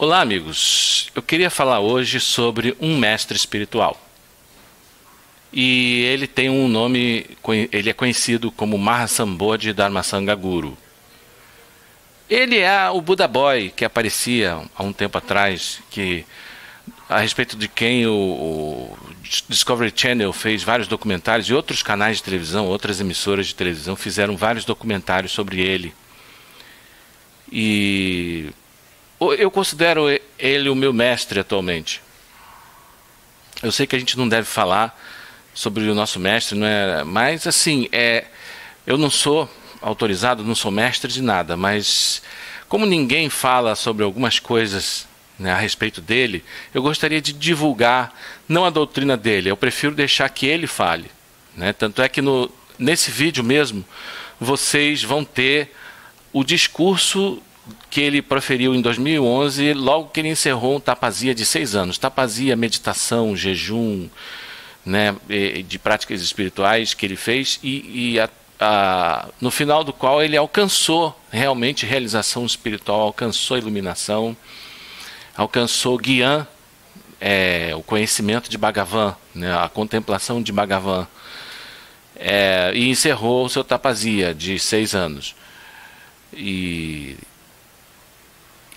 Olá, amigos. Eu queria falar hoje sobre um mestre espiritual. E ele tem um nome, ele é conhecido como Mahasambodhi Dharmasanga Guru. Ele é o Buda Boy que aparecia há um tempo atrás, que a respeito de quem o, o, Discovery Channel fez vários documentários e outros canais de televisão, outras emissoras de televisão fizeram vários documentários sobre ele. E eu considero ele o meu mestre atualmente. Eu sei que a gente não deve falar sobre o nosso mestre, não é? Mas assim, é, eu não sou autorizado, não sou mestre de nada, mas como ninguém fala sobre algumas coisas né, a respeito dele, eu gostaria de divulgar não a doutrina dele, eu prefiro deixar que ele fale. Né? Tanto é que no, nesse vídeo mesmo vocês vão ter o discurso que ele proferiu em 2011, logo que ele encerrou um tapazia de seis anos. Tapazia, meditação, jejum, né, de práticas espirituais que ele fez e, e a, a, no final do qual ele alcançou realmente realização espiritual, alcançou iluminação, alcançou Guian, é, o conhecimento de Bhagavan, né, a contemplação de Bhagavan, é, e encerrou o seu tapazia de seis anos. E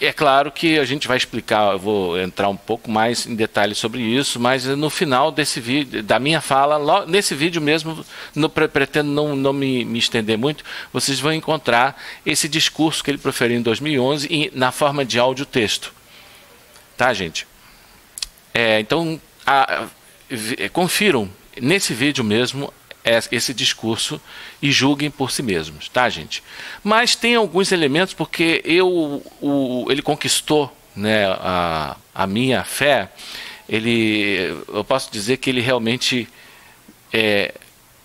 é claro que a gente vai explicar, eu vou entrar um pouco mais em detalhe sobre isso, mas no final desse vídeo, da minha fala, nesse vídeo mesmo, no, pretendo não, não me, me, estender muito, vocês vão encontrar esse discurso que ele proferiu em 2011 em, na forma de áudio-texto. Tá, gente? É, então, a, a, confiram nesse vídeo mesmo é esse discurso e julguem por si mesmos, tá, gente? Mas tem alguns elementos porque eu, o, ele conquistou, né, a, a minha fé. Ele, eu posso dizer que ele realmente é,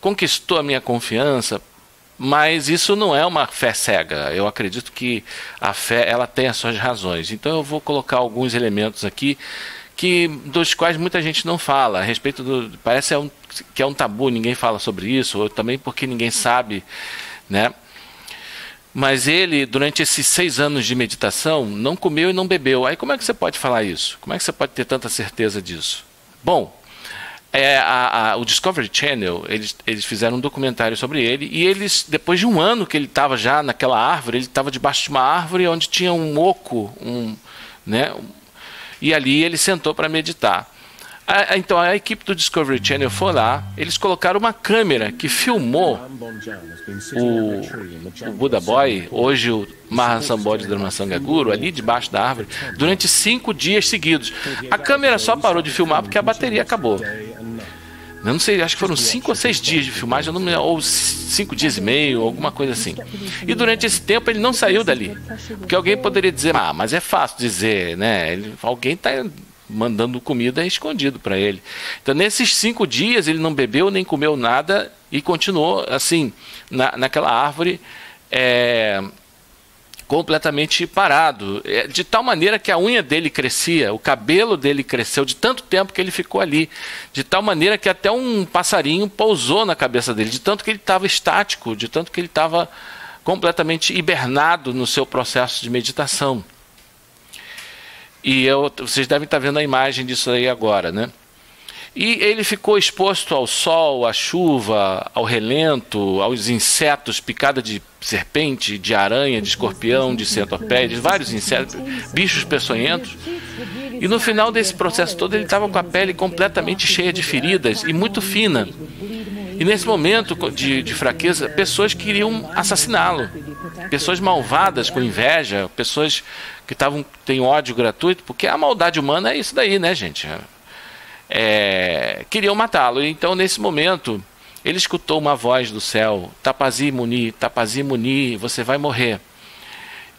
conquistou a minha confiança, mas isso não é uma fé cega. Eu acredito que a fé ela tem as suas razões. Então eu vou colocar alguns elementos aqui que dos quais muita gente não fala a respeito do parece é um, que é um tabu ninguém fala sobre isso ou também porque ninguém sabe né mas ele durante esses seis anos de meditação não comeu e não bebeu aí como é que você pode falar isso como é que você pode ter tanta certeza disso bom é, a, a, o Discovery Channel, eles, eles fizeram um documentário sobre ele, e eles, depois de um ano que ele estava já naquela árvore, ele estava debaixo de uma árvore onde tinha um oco, um, né, e ali ele sentou para meditar. então a equipe do Discovery Channel foi lá, eles colocaram uma câmera que filmou o, o Buddha Boy, hoje o Mahasambodhi Dharmasanga Guru, ali debaixo da árvore, durante cinco dias seguidos. A câmera só parou de filmar porque a bateria acabou. Eu não sei, acho que foram cinco ou seis dias de filmagem, não, ou cinco dias e meio, alguma coisa assim. E durante esse tempo ele não saiu dali. Porque alguém poderia dizer, ah, mas é fácil dizer, né? Ele, alguém está mandando comida escondido para ele. Então, nesses cinco dias, ele não bebeu nem comeu nada e continuou assim, na, naquela árvore. É, completamente parado, é, de tal maneira que a unha dele crescia, o cabelo dele cresceu de tanto tempo que ele ficou ali, de tal maneira que até um passarinho pousou na cabeça dele, de tanto que ele estava estático, de tanto que ele estava completamente hibernado no seu processo de meditação. E eu, vocês devem estar vendo a imagem disso aí agora, né? E ele ficou exposto ao sol, à chuva, ao relento, aos insetos, picada de serpente, de aranha, de escorpião, de centopeia, de vários insetos, bichos peçonhentos. E no final desse processo todo ele estava com a pele completamente cheia de feridas e muito fina. E nesse momento de, de fraqueza, pessoas queriam assassiná-lo. Pessoas malvadas com inveja, pessoas que tavam têm ódio gratuito, porque a maldade humana é isso daí, né, gente? é, queriam matá-lo. Então, nesse momento, ele escutou uma voz do céu: Tapazi Muni, Tapazi Muni, você vai morrer.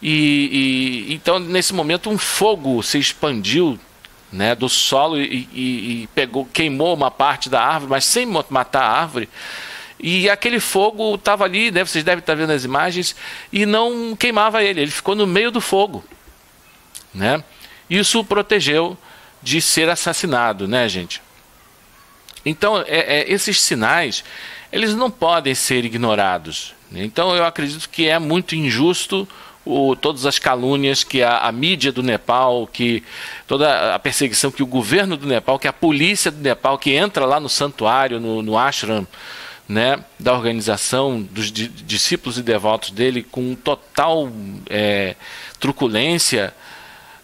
E, e, então, nesse momento, um fogo se expandiu né, do solo e, e, e pegou, queimou uma parte da árvore, mas sem matar a árvore. E aquele fogo estava ali, né, vocês devem estar vendo as imagens, e não queimava ele, ele ficou no meio do fogo. Né? Isso o protegeu de ser assassinado, né, gente? Então, é, é, esses sinais, eles não podem ser ignorados. Né? Então, eu acredito que é muito injusto o, todas as calúnias que a, a, mídia do Nepal, que toda a perseguição que o governo do Nepal, que a polícia do Nepal, que entra lá no santuário, no, no ashram, né, da organização dos di, discípulos e devotos dele, com total é, truculência,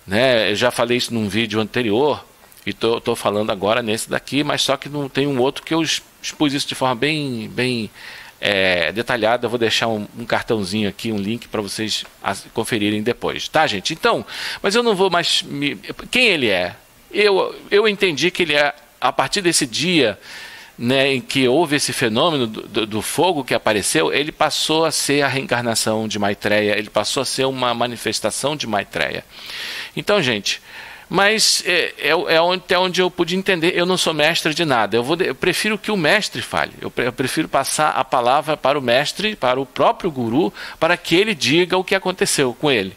né? Eu já falei isso num vídeo anterior e estou falando agora nesse daqui, mas só que não tem um outro que eu expus isso de forma bem, bem é, detalhada. Eu vou deixar um, um cartãozinho aqui, um link para vocês conferirem depois, tá, gente? Então, mas eu não vou mais me... Quem ele é? Eu, eu entendi que ele é, a partir desse dia né, em que houve esse fenômeno do, do, do, fogo que apareceu, ele passou a ser a reencarnação de Maitreya, ele passou a ser uma manifestação de Maitreya. Então, gente, mas é, é, é até onde eu pude entender, eu não sou mestre de nada. Eu, vou, eu prefiro que o mestre fale. Eu, pre, eu prefiro passar a palavra para o mestre, para o próprio guru, para que ele diga o que aconteceu com ele.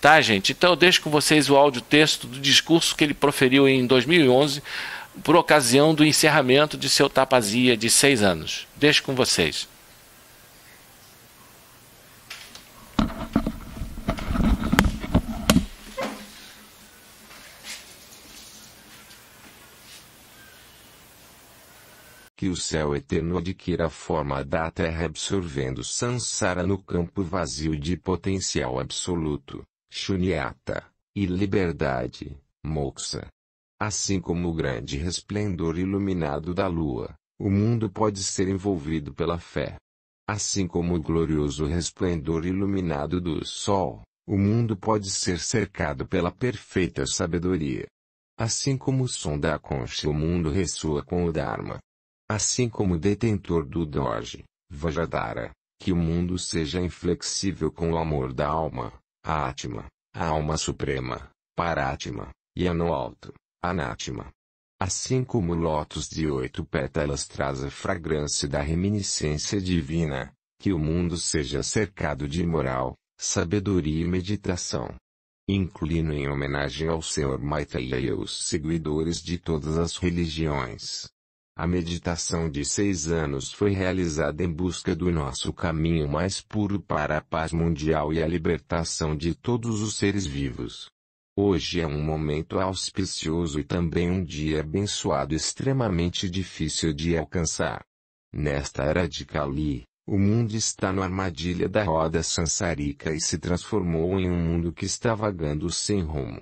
Tá, gente? Então eu deixo com vocês o áudio texto do discurso que ele proferiu em 2011, por ocasião do encerramento de seu tapazia de seis anos. Deixo com vocês. que o céu eterno adquira a forma da terra absorvendo Sansara no campo vazio de potencial absoluto, Shunyata, e liberdade, Moksha. Assim como o grande resplendor iluminado da lua, o mundo pode ser envolvido pela fé. Assim como o glorioso resplendor iluminado do sol, o mundo pode ser cercado pela perfeita sabedoria. Assim como o som da concha o mundo ressoa com o Dharma assim como detentor do Doge, Vajadara, que o mundo seja inflexível com o amor da alma, a Atma, a alma suprema, Paratma, e a no alto, Anatma. Assim como o lótus de oito pétalas traz a fragrância da reminiscência divina, que o mundo seja cercado de moral, sabedoria e meditação. Inclino em homenagem ao Senhor Maitreya e aos seguidores de todas as religiões, a meditação de seis anos foi realizada em busca do nosso caminho mais puro para a paz mundial e a libertação de todos os seres vivos. Hoje é um momento auspicioso e também um dia abençoado extremamente difícil de alcançar. Nesta era de Kali, o mundo está na armadilha da roda sansarica e se transformou em um mundo que está vagando sem rumo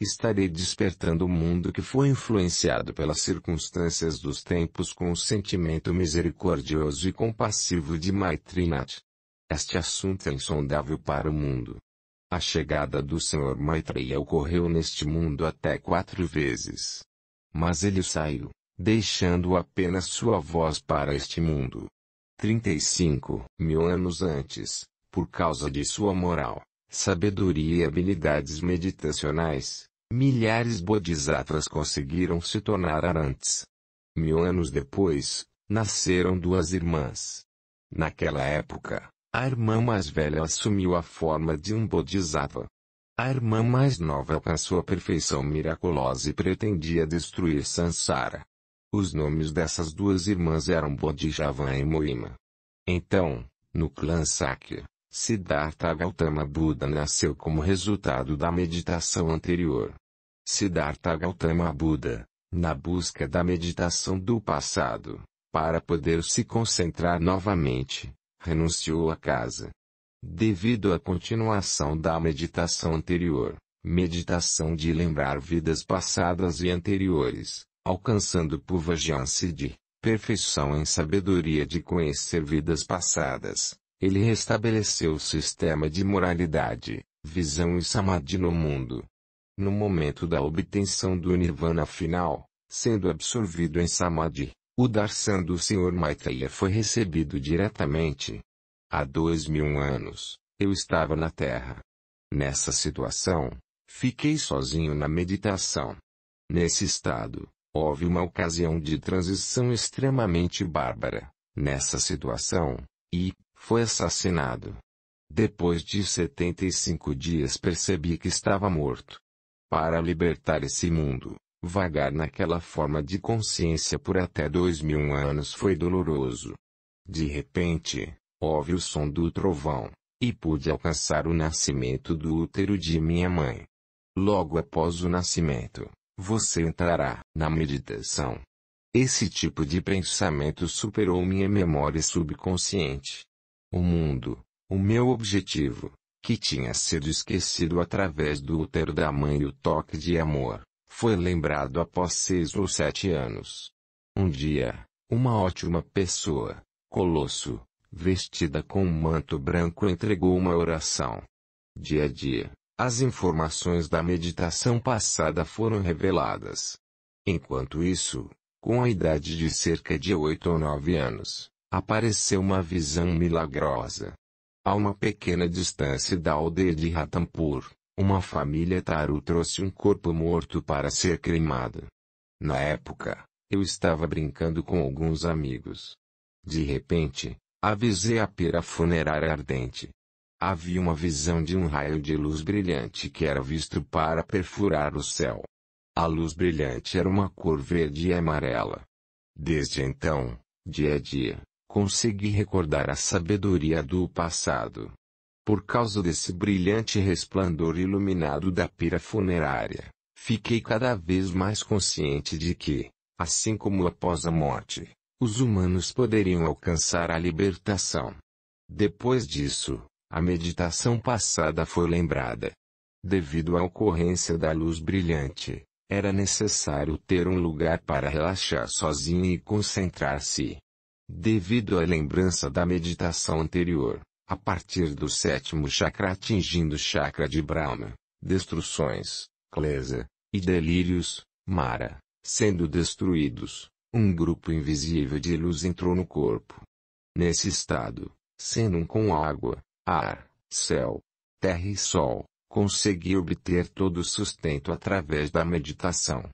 estarei despertando o mundo que foi influenciado pelas circunstâncias dos tempos com o sentimento misericordioso e compassivo de Maitrinath. Este assunto é insondável para o mundo. A chegada do Senhor Maitreya ocorreu neste mundo até quatro vezes. Mas ele saiu, deixando apenas sua voz para este mundo. 35 mil anos antes, por causa de sua moral, sabedoria e habilidades meditacionais, milhares bodhisattvas conseguiram se tornar arantes. Mil anos depois, nasceram duas irmãs. Naquela época, a irmã mais velha assumiu a forma de um bodhisattva. A irmã mais nova alcançou a perfeição miraculosa e pretendia destruir Sansara. Os nomes dessas duas irmãs eram Bodhijavan e Moima. Então, no clã Sakya, Siddhartha Gautama Buda nasceu como resultado da meditação anterior. Siddhartha Gautama Buda, na busca da meditação do passado, para poder se concentrar novamente, renunciou à casa. Devido à continuação da meditação anterior, meditação de lembrar vidas passadas e anteriores, alcançando Puvajansi de perfeição em sabedoria de conhecer vidas passadas, ele restabeleceu o sistema de moralidade, visão e samadhi no mundo. No momento da obtenção do nirvana final, sendo absorvido em samadhi, o darshan do Senhor Maitreya foi recebido diretamente. Há dois mil anos, eu estava na Terra. Nessa situação, fiquei sozinho na meditação. Nesse estado, houve uma ocasião de transição extremamente bárbara. Nessa situação, e foi assassinado. Depois de 75 dias percebi que estava morto. Para libertar esse mundo, vagar naquela forma de consciência por até dois mil anos foi doloroso. De repente, ouvi o som do trovão, e pude alcançar o nascimento do útero de minha mãe. Logo após o nascimento, você entrará na meditação. Esse tipo de pensamento superou minha memória subconsciente. O mundo, o meu objetivo, que tinha sido esquecido através do útero da mãe e o toque de amor, foi lembrado após seis ou sete anos. Um dia, uma ótima pessoa, Colosso, vestida com um manto branco entregou uma oração. Dia a dia, as informações da meditação passada foram reveladas. Enquanto isso, com a idade de cerca de oito ou nove anos, apareceu uma visão milagrosa. A uma pequena distância da aldeia de Ratampur, uma família Taru trouxe um corpo morto para ser cremado. Na época, eu estava brincando com alguns amigos. De repente, avisei a pira funerária ardente. Havia uma visão de um raio de luz brilhante que era visto para perfurar o céu. A luz brilhante era uma cor verde e amarela. Desde então, dia a dia, consegui recordar a sabedoria do passado. Por causa desse brilhante resplandor iluminado da pira funerária, fiquei cada vez mais consciente de que, assim como após a morte, os humanos poderiam alcançar a libertação. Depois disso, a meditação passada foi lembrada. Devido à ocorrência da luz brilhante, era necessário ter um lugar para relaxar sozinho e concentrar-se. Devido à lembrança da meditação anterior, a partir do sétimo chakra atingindo o chakra de Brahma, destruções, klesa, e delírios, mara, sendo destruídos, um grupo invisível de luz entrou no corpo. Nesse estado, sendo um com água, ar, céu, terra e sol, consegui obter todo o sustento através da meditação.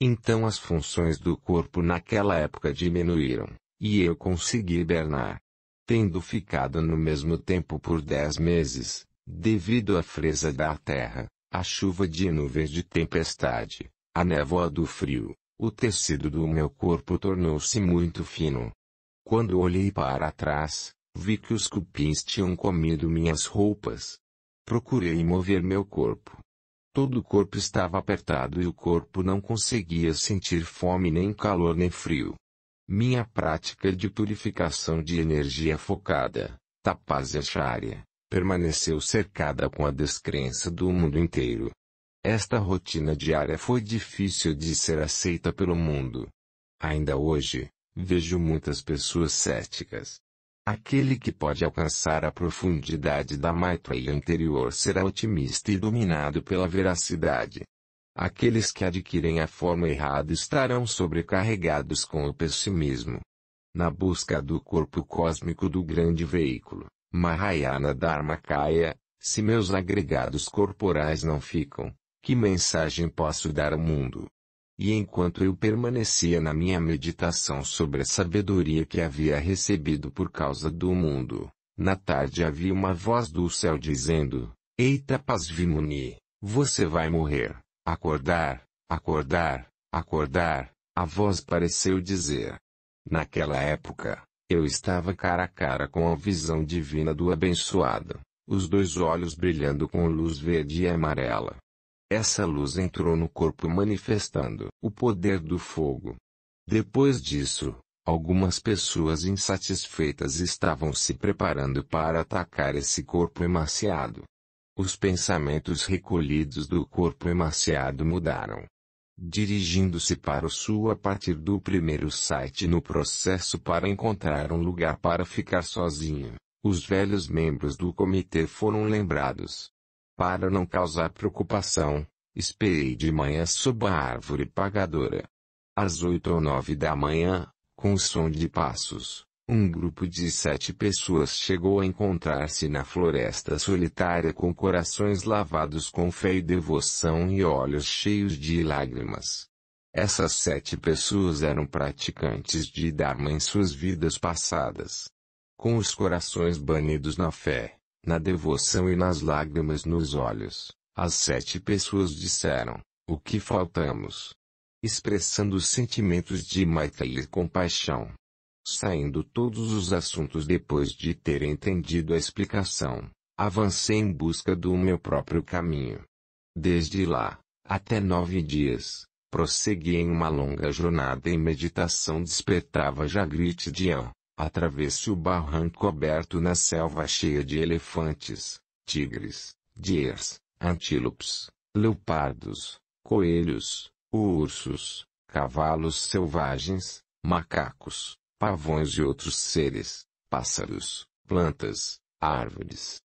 Então as funções do corpo naquela época diminuíram. E eu consegui hibernar. Tendo ficado no mesmo tempo por dez meses, devido à fresa da terra, à chuva de nuvens de tempestade, à névoa do frio, o tecido do meu corpo tornou-se muito fino. Quando olhei para trás, vi que os cupins tinham comido minhas roupas. Procurei mover meu corpo. Todo o corpo estava apertado e o corpo não conseguia sentir fome nem calor nem frio. Minha prática de purificação de energia focada, Tapasacharya, permaneceu cercada com a descrença do mundo inteiro. Esta rotina diária foi difícil de ser aceita pelo mundo. Ainda hoje, vejo muitas pessoas céticas. Aquele que pode alcançar a profundidade da Maitreya interior será otimista e dominado pela veracidade. Aqueles que adquirem a forma errada estarão sobrecarregados com o pessimismo. Na busca do corpo cósmico do grande veículo, Mahayana Dharmakaya, se meus agregados corporais não ficam, que mensagem posso dar ao mundo? E enquanto eu permanecia na minha meditação sobre a sabedoria que havia recebido por causa do mundo, na tarde havia uma voz do céu dizendo, Eita Pasvimuni, você vai morrer. Acordar, acordar, acordar, a voz pareceu dizer. Naquela época, eu estava cara a cara com a visão divina do abençoado, os dois olhos brilhando com luz verde e amarela. Essa luz entrou no corpo manifestando o poder do fogo. Depois disso, algumas pessoas insatisfeitas estavam se preparando para atacar esse corpo emaciado. Os pensamentos recolhidos do corpo emaciado mudaram. Dirigindo-se para o sul a partir do primeiro site no processo para encontrar um lugar para ficar sozinho, os velhos membros do comitê foram lembrados. Para não causar preocupação, esperei de manhã sob a árvore pagadora. Às oito ou nove da manhã, com o som de passos, um grupo de sete pessoas chegou a encontrar-se na floresta solitária com corações lavados com fé e devoção e olhos cheios de lágrimas. Essas sete pessoas eram praticantes de Dharma em suas vidas passadas. Com os corações banidos na fé, na devoção e nas lágrimas nos olhos, as sete pessoas disseram: O que faltamos? Expressando sentimentos de maitreya e compaixão. Saindo todos os assuntos depois de ter entendido a explicação, avancei em busca do meu próprio caminho. Desde lá, até nove dias, prossegui em uma longa jornada em meditação despertava Jagrit Dian, atravesse o barranco aberto na selva cheia de elefantes, tigres, deers, antílopes, leopardos, coelhos, ursos, cavalos selvagens, macacos, pavões e outros seres, pássaros, plantas, árvores.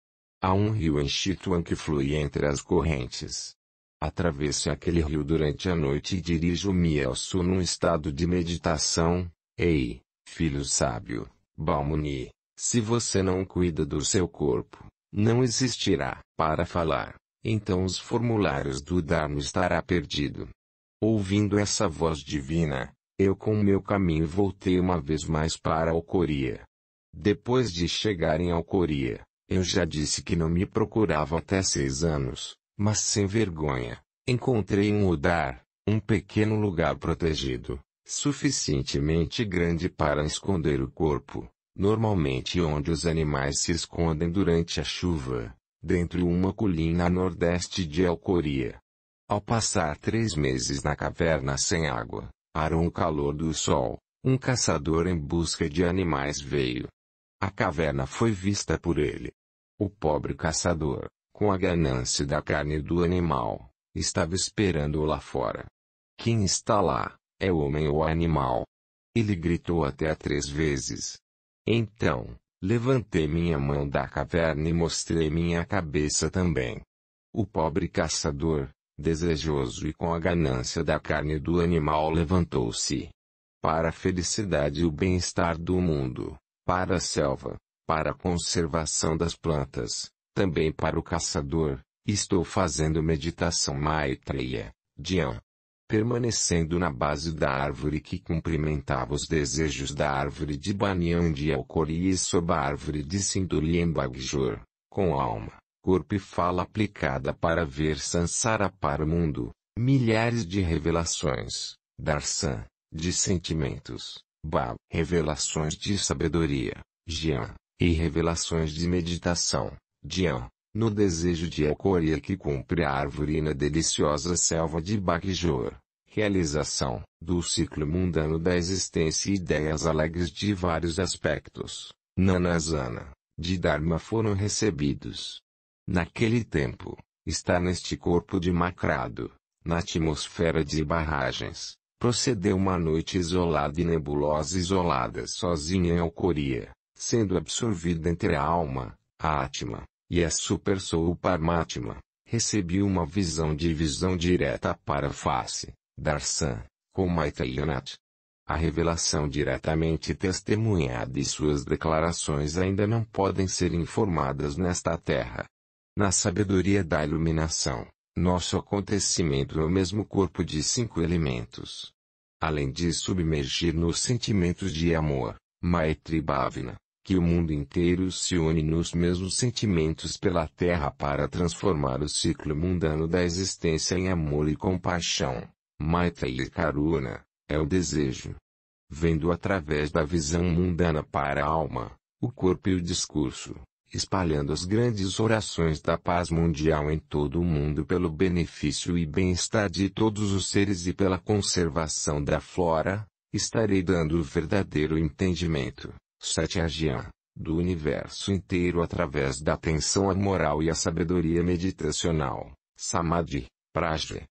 Há um rio em Chituan que flui entre as correntes. Atravesse aquele rio durante a noite e dirijo-me ao sul num estado de meditação. Ei, filho sábio, Balmuni, se você não cuida do seu corpo, não existirá para falar, então os formulários do Dharma estará perdido. Ouvindo essa voz divina, eu com meu caminho voltei uma vez mais para Alcoria. Depois de chegar em Alcoria, eu já disse que não me procurava até seis anos, mas sem vergonha, encontrei um lugar, um pequeno lugar protegido, suficientemente grande para esconder o corpo, normalmente onde os animais se escondem durante a chuva, dentro uma colina a nordeste de Alcoria. Ao passar três meses na caverna sem água, para um calor do sol, um caçador em busca de animais veio. A caverna foi vista por ele. O pobre caçador, com a ganância da carne do animal, estava esperando lá fora. Quem está lá, é homem ou animal? Ele gritou até três vezes. Então, levantei minha mão da caverna e mostrei minha cabeça também. O pobre caçador, desejoso e com a ganância da carne do animal levantou-se. Para a felicidade e o bem-estar do mundo, para a selva, para a conservação das plantas, também para o caçador, estou fazendo meditação maitreya, Dhyan. Permanecendo na base da árvore que cumprimentava os desejos da árvore de Banyan de Alcori e sob a árvore de Sindulien em Bagjor, com alma, corpo e fala aplicada para ver Sansara para o mundo, milhares de revelações, Darsan, de sentimentos, Bab, revelações de sabedoria, Jian, e revelações de meditação, Jian, no desejo de Ecoria que cumpre a árvore na deliciosa selva de Bakjor. Realização do ciclo mundano da existência e ideias alegres de vários aspectos, Nanazana, de Dharma foram recebidos naquele tempo, está neste corpo de macrado, na atmosfera de barragens, procedeu uma noite isolada e nebulosa isolada sozinha em alcoria, sendo absorvida entre a alma, a átima, e a supersoul parmátima, recebi uma visão de visão direta para a face, Darsan, com Maitayanath. A revelação diretamente testemunhada e suas declarações ainda não podem ser informadas nesta terra. Na sabedoria da iluminação, nosso acontecimento é o mesmo corpo de cinco elementos. Além de submergir nos sentimentos de amor, Maitri Bhavana, que o mundo inteiro se une nos mesmos sentimentos pela terra para transformar o ciclo mundano da existência em amor e compaixão. Maitri e Karuna, é o desejo. Vendo através da visão mundana para a alma, o corpo e o discurso, espalhando as grandes orações da paz mundial em todo o mundo pelo benefício e bem-estar de todos os seres e pela conservação da flora, estarei dando o verdadeiro entendimento, Satyajyan, do universo inteiro através da atenção à moral e à sabedoria meditacional, Samadhi, Prajna.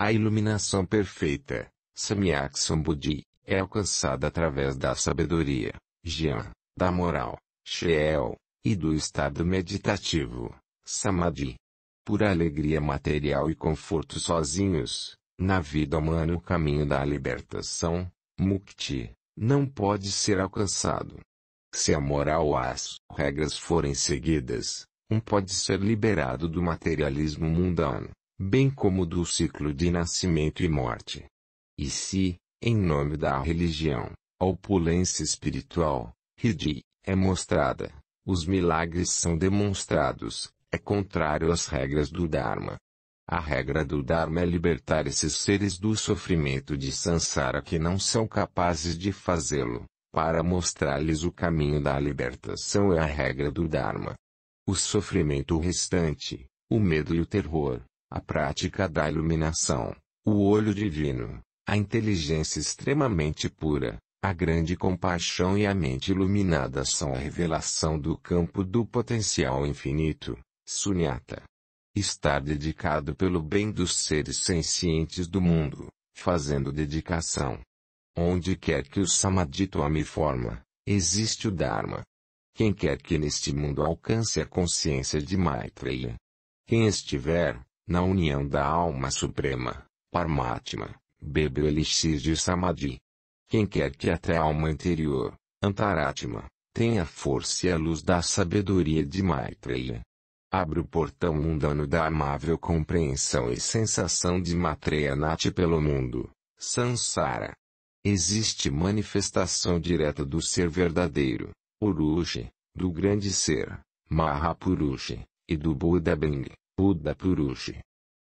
A iluminação perfeita, Samyak Sambuddhi, é alcançada através da sabedoria, jian, da moral, Sheel, e do estado meditativo, samadhi. Por alegria material e conforto sozinhos, na vida humana o caminho da libertação, mukti, não pode ser alcançado. Se a moral as regras forem seguidas, um pode ser liberado do materialismo mundano, bem como do ciclo de nascimento e morte. E se, em nome da religião, a opulência espiritual, Hidi, é mostrada, os milagres são demonstrados, é contrário às regras do Dharma. A regra do Dharma é libertar esses seres do sofrimento de sansara que não são capazes de fazê-lo, para mostrar-lhes o caminho da libertação é a regra do Dharma. O sofrimento restante, o medo e o terror, a prática da iluminação, o olho divino, a inteligência extremamente pura, a grande compaixão e a mente iluminada são a revelação do campo do potencial infinito, sunyata. Estar dedicado pelo bem dos seres sencientes do mundo, fazendo dedicação. Onde quer que o Samadhitwami forma, existe o Dharma. Quem quer que neste mundo alcance a consciência de Maitreya. Quem estiver, na união da alma suprema, Parmatma, bebe o elixir de Samadhi quem quer que até a alma interior, Antaratma, tenha a força e a luz da sabedoria de Maitreya. Abre o portão mundano da amável compreensão e sensação de Maitreya Nati pelo mundo, Sansara. Existe manifestação direta do ser verdadeiro, Urushi, do grande ser, Mahapurushi, e do Buda Bing, Buda Purushi.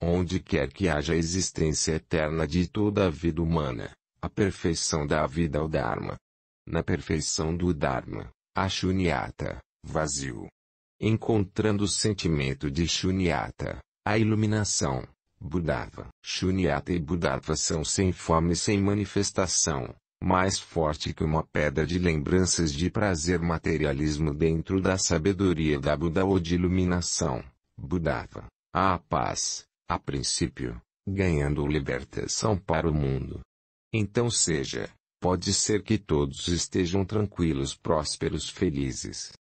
Onde quer que haja existência eterna de toda a vida humana, a perfeição da vida ao Dharma. Na perfeição do Dharma, a shunyata, vazio. Encontrando o sentimento de shunyata, a iluminação, Budava, Shunyata e Budava são sem fome e sem manifestação, mais forte que uma pedra de lembranças de prazer materialismo dentro da sabedoria da Buda ou de iluminação. Budava, a paz, a princípio, ganhando libertação para o mundo. Então seja, pode ser que todos estejam tranquilos, prósperos, felizes.